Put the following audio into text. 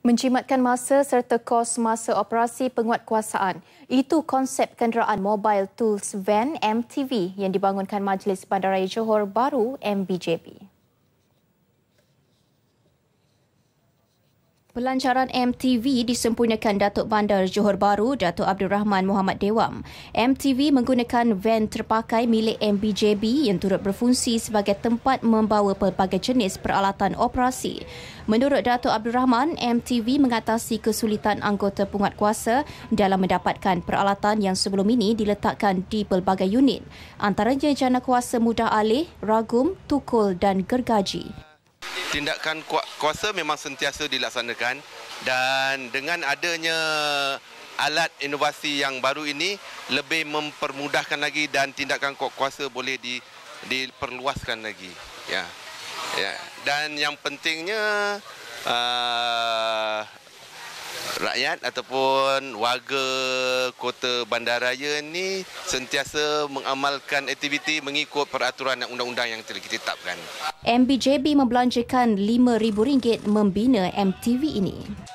mencimatkan masa serta kos masa operasi penguatkuasaan. Itu konsep kenderaan Mobile Tools Van MTV yang dibangunkan Majlis Bandaraya Johor Baru MBJB. Pelancaran MTV disempurnakan Datuk Bandar Johor Baru, Datuk Abdul Rahman Muhammad Dewam. MTV menggunakan van terpakai milik MBJB yang turut berfungsi sebagai tempat membawa pelbagai jenis peralatan operasi. Menurut Datuk Abdul Rahman, MTV mengatasi kesulitan anggota penguat kuasa dalam mendapatkan peralatan yang sebelum ini diletakkan di pelbagai unit. Antaranya jana kuasa mudah alih, ragum, tukul dan gergaji tindakan kuasa memang sentiasa dilaksanakan dan dengan adanya alat inovasi yang baru ini lebih mempermudahkan lagi dan tindakan kuasa boleh di, diperluaskan lagi ya ya dan yang pentingnya uh, rakyat ataupun warga kota bandaraya ni sentiasa mengamalkan aktiviti mengikut peraturan dan undang-undang yang telah ditetapkan. MBJB membelanjakan RM5,000 membina MTV ini.